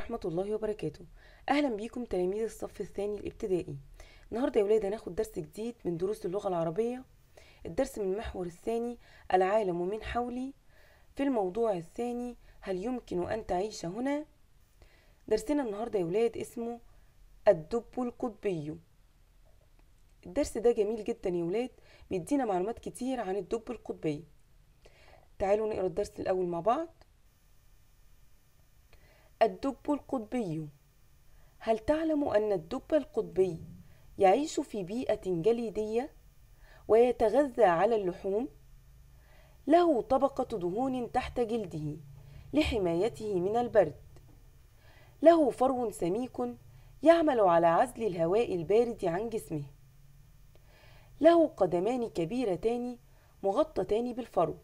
ورحمة الله وبركاته أهلا بيكم تلاميذ الصف الثاني الابتدائي النهاردة يا ولاد هناخد درس جديد من دروس اللغة العربية الدرس من المحور الثاني العالم من حولي في الموضوع الثاني هل يمكن أن تعيش هنا؟ درسنا النهاردة يا ولاد اسمه الدب القطبي الدرس ده جميل جدا يا ولاد بيدينا معلومات كتير عن الدب القطبي تعالوا نقرا الدرس الأول مع بعض الدب القطبي هل تعلم أن الدب القطبي يعيش في بيئة جليدية ويتغذى على اللحوم؟ له طبقة دهون تحت جلده لحمايته من البرد. له فرو سميك يعمل على عزل الهواء البارد عن جسمه. له قدمان كبيرتان مغطتان بالفرو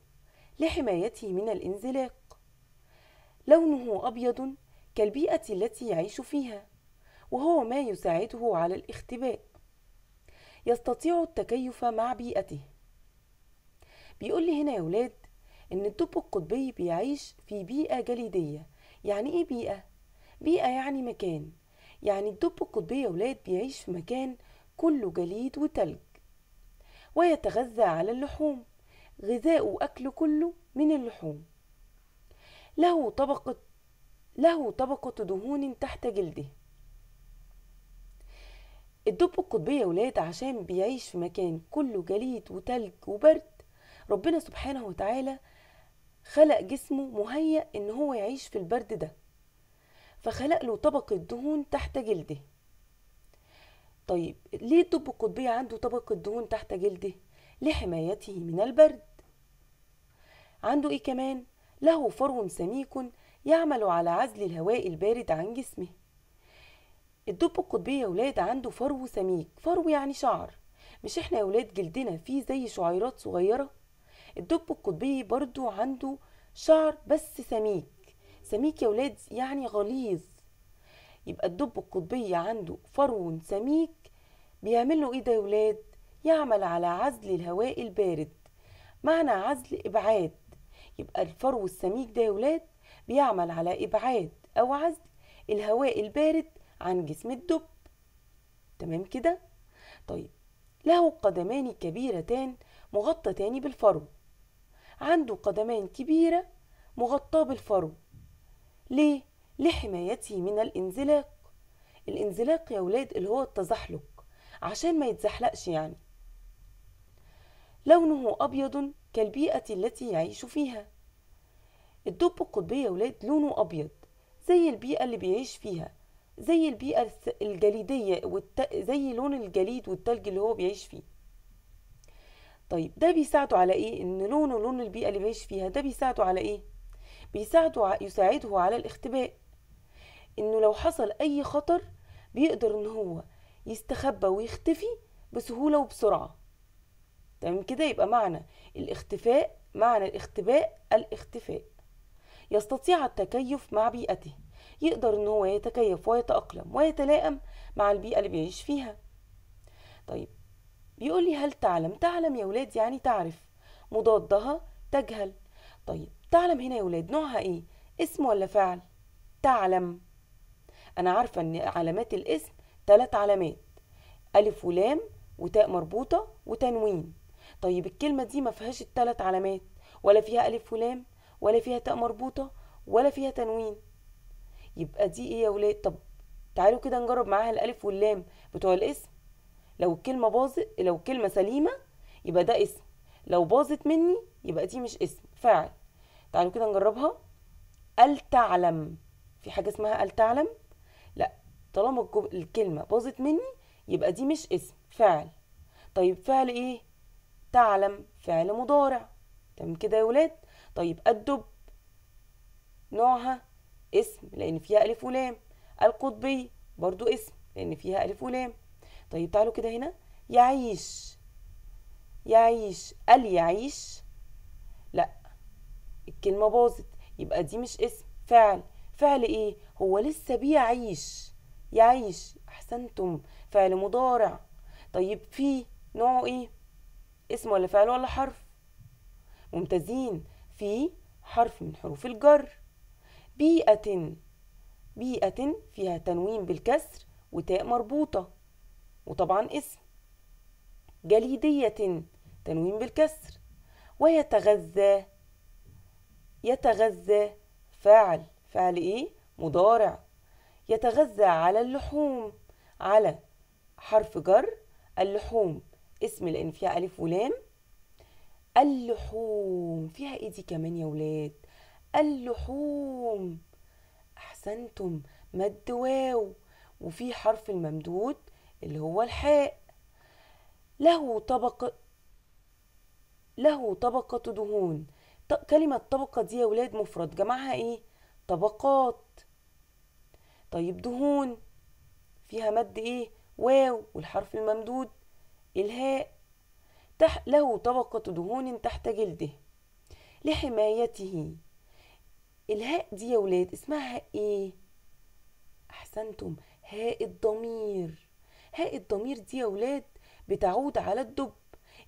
لحمايته من الانزلاق. لونه أبيض كالبيئة التي يعيش فيها وهو ما يساعده على الاختباء يستطيع التكيف مع بيئته بيقول لي هنا يا ولاد ان الدب القطبي بيعيش في بيئة جليدية يعني ايه بيئة؟ بيئة يعني مكان يعني الدب القطبي يا ولاد بيعيش في مكان كله جليد وتلج ويتغذى على اللحوم غذاء وأكل كله من اللحوم له طبقة له طبقة دهون تحت جلده الدب القطبية ولاد عشان بيعيش في مكان كله جليد وتلج وبرد ربنا سبحانه وتعالى خلق جسمه مهيأ ان هو يعيش في البرد ده فخلق له طبقة دهون تحت جلده طيب ليه الدب القطبية عنده طبقة دهون تحت جلده؟ لحمايته من البرد عنده ايه كمان؟ له فرو سميك يعمل على عزل الهواء البارد عن جسمه الدب القطبي يا ولاد عنده فرو سميك فرو يعني شعر مش احنا يا ولاد جلدنا فيه زي شعيرات صغيرة الدب القطبي برضو عنده شعر بس سميك سميك يا ولاد يعني غليظ يبقى الدب القطبي عنده فرو سميك بيعمل له ايه ده يا ولاد يعمل على عزل الهواء البارد معنى عزل ابعاد يبقى الفرو السميك ده يا ولاد بيعمل على إبعاد أو عزل الهواء البارد عن جسم الدب تمام كده؟ طيب له قدمان كبيرتان مغطتان بالفرو عنده قدمان كبيرة مغطاة بالفرو ليه؟ لحمايته من الانزلاق الانزلاق يا ولاد اللي هو التزحلق عشان ما يتزحلقش يعني لونه أبيض كالبيئة التي يعيش فيها الدب القطبي يا ولاد لونه أبيض زي البيئة اللي بيعيش فيها زي البيئة الجليدية والت... زي لون الجليد والتلج اللي هو بيعيش فيه طيب ده بيساعده على ايه ان لونه لون البيئة اللي بيعيش فيها ده بيساعده على ايه بيساعده يساعده على الاختباء انه لو حصل اي خطر بيقدر ان هو يستخبى ويختفي بسهولة وبسرعة تمام كده يبقى معنى الاختفاء معنى الاختباء الاختفاء يستطيع التكيف مع بيئته يقدر ان هو يتكيف ويتأقلم ويتلائم مع البيئة اللي بيعيش فيها طيب بيقول لي هل تعلم تعلم يا ولاد يعني تعرف مضادها تجهل طيب تعلم هنا يا ولاد نوعها ايه اسم ولا فعل تعلم انا عارفه ان علامات الاسم ثلاث علامات الف ولام وتاء مربوطه وتنوين طيب الكلمة دي ما فيهاش التلات علامات ولا فيها ألف ولام ولا فيها تاء مربوطة ولا فيها تنوين يبقى دي ايه يا ولاد طب تعالوا كده نجرب معاها الألف واللام بتوع الاسم لو الكلمة باظت لو الكلمة سليمة يبقى ده اسم لو باظت مني يبقى دي مش اسم فاعل تعالوا كده نجربها التعلم في حاجة اسمها التعلم لا طالما الكلمة باظت مني يبقى دي مش اسم فعل طيب فعل ايه تعلم فعل مضارع تمام كده يا ولاد طيب الدب نوعها اسم لان فيها الف ولام القطبي برضو اسم لان فيها الف ولام طيب تعالوا كده هنا يعيش يعيش ال يعيش لا الكلمه باظت يبقى دي مش اسم فعل فعل ايه هو لسه بيعيش يعيش احسنتم فعل مضارع طيب في نوعه ايه اسم ولا فعل ولا حرف ممتازين في حرف من حروف الجر بيئة بيئة فيها تنوين بالكسر وتاء مربوطة وطبعا اسم جليدية تنوين بالكسر ويتغذى يتغذى فاعل فعل ايه مضارع يتغذى على اللحوم على حرف جر اللحوم اسم لان فيها الف ولام اللحوم فيها ايه دي كمان يا ولاد اللحوم احسنتم مد واو وفي حرف الممدود اللي هو الحاء له طبقة له طبقة دهون كلمة طبقة دي يا ولاد مفرد جمعها ايه طبقات طيب دهون فيها مد ايه واو والحرف الممدود الهاء له طبقة دهون تحت جلده لحمايته الهاء دي يا ولاد اسمها ايه احسنتم هاء الضمير هاء الضمير دي يا ولاد بتعود على الدب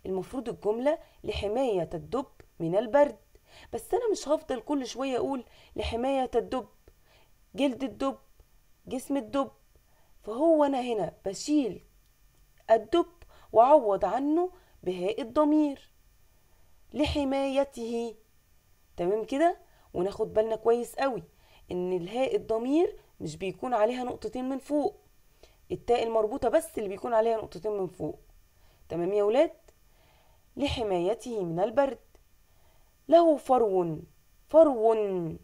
المفروض الجملة لحماية الدب من البرد بس انا مش هفضل كل شوية اقول لحماية الدب جلد الدب جسم الدب فهو انا هنا بشيل الدب وعوض عنه بهاء الضمير لحمايته تمام كده وناخد بالنا كويس قوي ان الهاء الضمير مش بيكون عليها نقطتين من فوق التاء المربوطة بس اللي بيكون عليها نقطتين من فوق تمام يا ولاد لحمايته من البرد له فرو فرو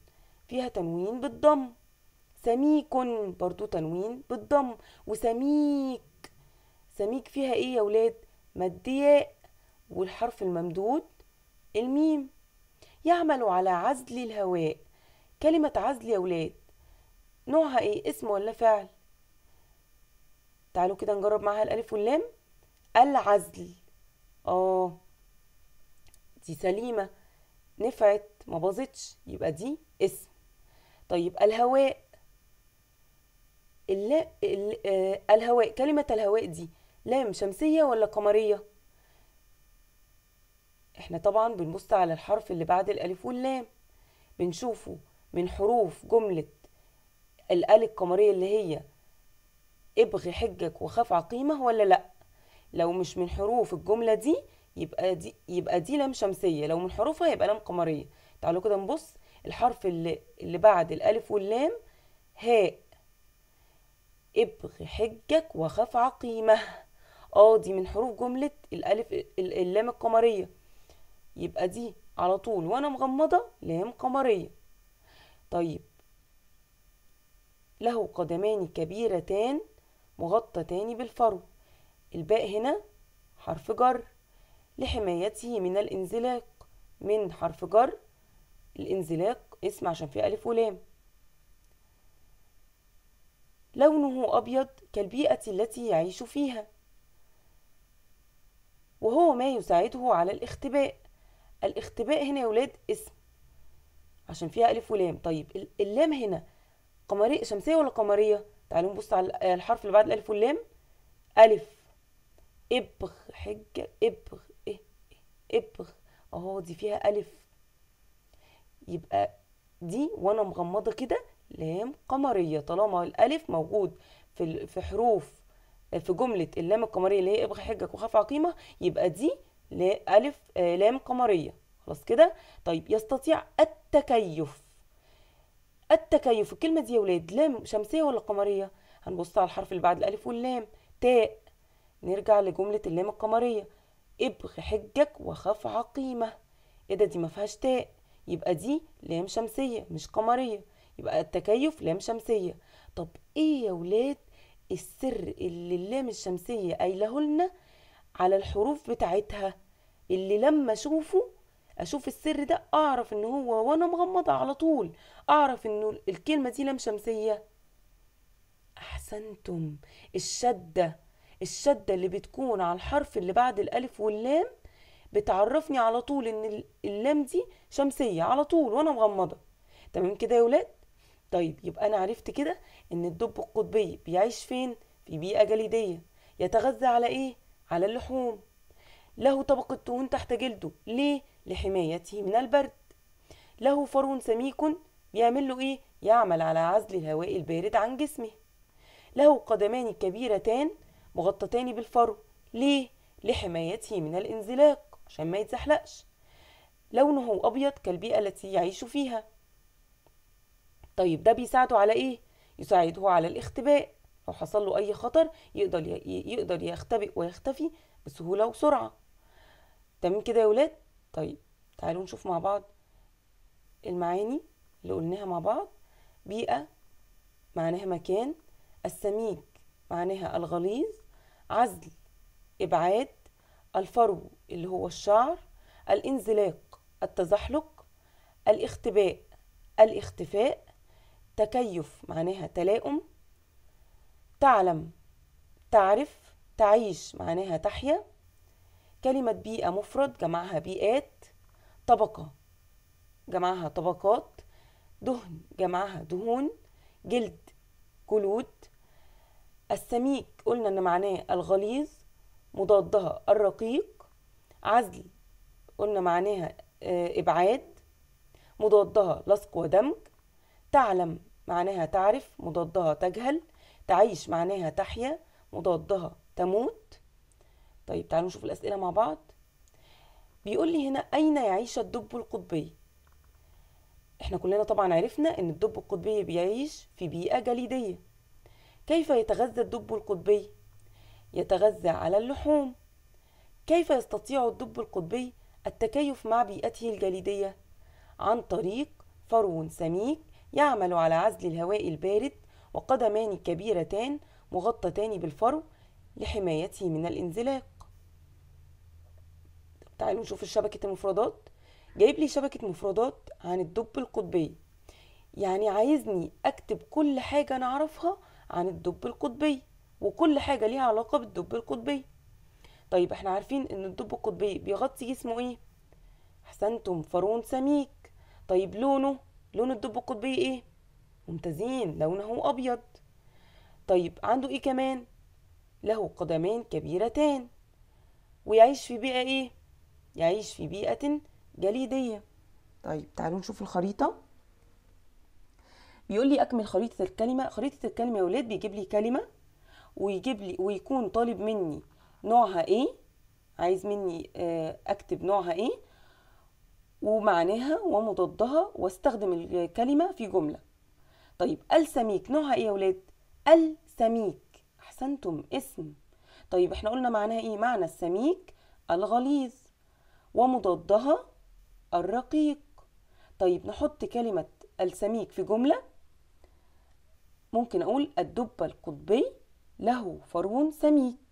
فيها تنوين بالضم سميك برضو تنوين بالضم وسميك سميك فيها ايه يا ولاد مادية والحرف الممدود الميم يعمل على عزل الهواء كلمة عزل يا ولاد نوعها ايه اسم ولا فعل تعالوا كده نجرب معاها الالف واللام العزل اه دي سليمة نفعت ما باظتش يبقى دي اسم طيب الهواء اللا... ال... آه، الهواء كلمة الهواء دي لام شمسية ولا قمرية احنا طبعا بنبص على الحرف اللي بعد الألف واللام بنشوفه من حروف جملة الألف القمرية اللي هي ابغي حجك وخاف عقيمة ولا لأ لو مش من حروف الجملة دي يبقى دي يبقى دي لام شمسية لو من حروفها يبقى لام قمرية تعالوا كده نبص الحرف اللي اللي بعد الألف واللام هاء ابغي حجك وخاف عقيمه اه دي من حروف جملة الألف اللام القمرية يبقى دي على طول وأنا مغمضة لام قمرية طيب له قدمان كبيرتان مغطتان بالفرو الباء هنا حرف جر لحمايته من الانزلاق من حرف جر الانزلاق اسم عشان فيه ألف ولام لونه أبيض كالبيئة التي يعيش فيها وهو ما يساعده على الاختباء الاختباء هنا يا ولاد اسم عشان فيها ألف ولام طيب اللام هنا قمرية شمسية ولا قمرية؟ تعالوا نبص على الحرف اللي بعد الألف واللام ألف إبغ حجة إبغ إيه،, إيه إبغ أهو دي فيها ألف يبقى دي وأنا مغمضة كده لام قمرية طالما الألف موجود في في حروف في جمله اللام القمريه اللي هي ابغي حجك وخاف عقيمه يبقى دي الف آه، لام قمريه خلاص كده طيب يستطيع التكيف التكيف الكلمه دي يا ولاد لام شمسيه ولا قمريه هنبص على الحرف اللي بعد الالف واللام تاء نرجع لجمله اللام القمريه ابغ حجك وخاف عقيمه ايه ده دي ما فيهاش تاء يبقى دي لام شمسيه مش قمريه يبقى التكيف لام شمسيه طب ايه يا ولاد السر اللي اللام الشمسية قايله لنا على الحروف بتاعتها اللي لما اشوفه اشوف السر ده اعرف ان هو وانا مغمضة على طول اعرف إن الكلمة دي لام شمسية احسنتم الشدة الشدة اللي بتكون على الحرف اللي بعد الالف واللام بتعرفني على طول ان اللام دي شمسية على طول وانا مغمضة تمام كده يا ولاد طيب يبقى أنا عرفت كده إن الدب القطبي بيعيش فين؟ في بيئة جليدية يتغذى على إيه؟ على اللحوم له طبقة دهون تحت جلده ليه؟ لحمايته من البرد له فرو سميك بيعمل له إيه؟ يعمل على عزل الهواء البارد عن جسمه له قدمان كبيرتان مغطتان بالفرو ليه؟ لحمايته من الانزلاق عشان ما يتزحلقش لونه أبيض كالبيئة التي يعيش فيها طيب ده بيساعده على ايه يساعده على الاختباء لو حصل له اي خطر يقدر يقدر يختبئ ويختفي بسهوله وسرعه تمام كده يا ولاد طيب تعالوا نشوف مع بعض المعاني اللي قلناها مع بعض بيئه معناها مكان السميك معناها الغليظ عزل ابعاد الفرو اللي هو الشعر الانزلاق التزحلق الاختباء الاختفاء تكيف معناها تلاؤم تعلم تعرف تعيش معناها تحيا كلمة بيئة مفرد جمعها بيئات طبقة جمعها طبقات دهن جمعها دهون جلد جلود السميك قلنا ان معناه الغليظ مضادها الرقيق عزل قلنا معناها آه، ابعاد مضادها لصق ودمج تعلم معناها تعرف مضادها تجهل تعيش معناها تحيا مضادها تموت طيب تعالوا نشوف الأسئلة مع بعض بيقول لي هنا أين يعيش الدب القطبي احنا كلنا طبعا عرفنا ان الدب القطبي بيعيش في بيئة جليدية كيف يتغذى الدب القطبي؟ يتغذى على اللحوم كيف يستطيع الدب القطبي التكيف مع بيئته الجليدية؟ عن طريق فرو سميك يعمل على عزل الهواء البارد وقدمان كبيرتان مغطتان بالفرو لحمايته من الانزلاق تعالوا نشوف شبكة المفردات جايب لي شبكة مفردات عن الدب القطبي يعني عايزني اكتب كل حاجة انا اعرفها عن الدب القطبي وكل حاجة ليها علاقة بالدب القطبي طيب احنا عارفين ان الدب القطبي بيغطي جسمه ايه احسنتم فرون سميك طيب لونه لون الدب القطبي ايه ممتازين لونه ابيض طيب عنده ايه كمان له قدمان كبيرتان ويعيش في بيئه ايه يعيش في بيئه جليديه طيب تعالوا نشوف الخريطه بيقول لي اكمل خريطه الكلمه خريطه الكلمه يا ولاد بيجيب لي كلمه ويجيب لي ويكون طالب مني نوعها ايه عايز مني آه، اكتب نوعها ايه ومعناها ومضادها واستخدم الكلمة في جملة طيب السميك نوعها ايه يا ولاد السميك احسنتم اسم طيب احنا قلنا معناها ايه معنى السميك الغليظ ومضادها الرقيق طيب نحط كلمة السميك في جملة ممكن أقول الدب القطبي له فرو سميك